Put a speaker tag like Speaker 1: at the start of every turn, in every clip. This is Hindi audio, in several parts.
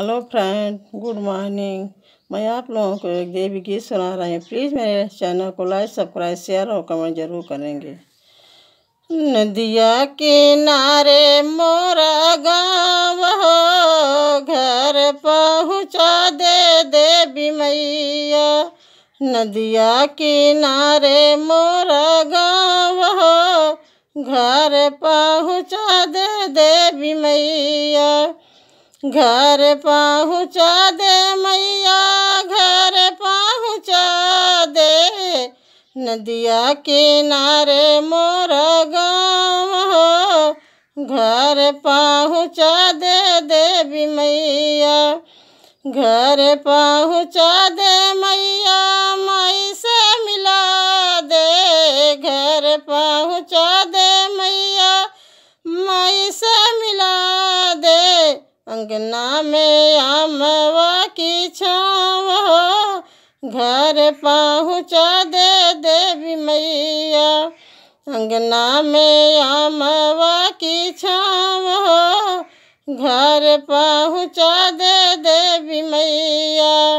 Speaker 1: हेलो फ्रेंड गुड मॉर्निंग मैं आप लोगों को एक देवी गीत सुना रही हूँ प्लीज़ मेरे चैनल को लाइक सब्सक्राइब शेयर और कमेंट जरूर करेंगे
Speaker 2: नदिया किनारे मोरा गाँव हो घर पहुँचा दे देवी मैया नदिया किनारे मोरा गाँव हो घर पहुँचा दे देवी मैया घर पहुँचा दे मैया घर पहुँचा दे नदिया किनारे मोर गाँव हो घर पहुँचा दे देवी मैया घर पहुँचा दे मैया मई से मिला दे घर पहुँचा दे अंगना में आमवा की छाव हो घर पहुँचा दे देवी मैया अंगना में आमवा की छाव हो घर पहुँचा दे देवी मैया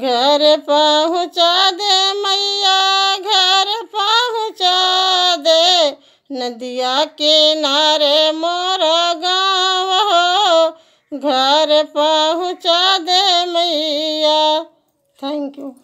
Speaker 2: घर पहुँचा दे मैया घर पहुँचा दे नदिया के नारे मोर घर पहुँचा दे मैया थैंक यू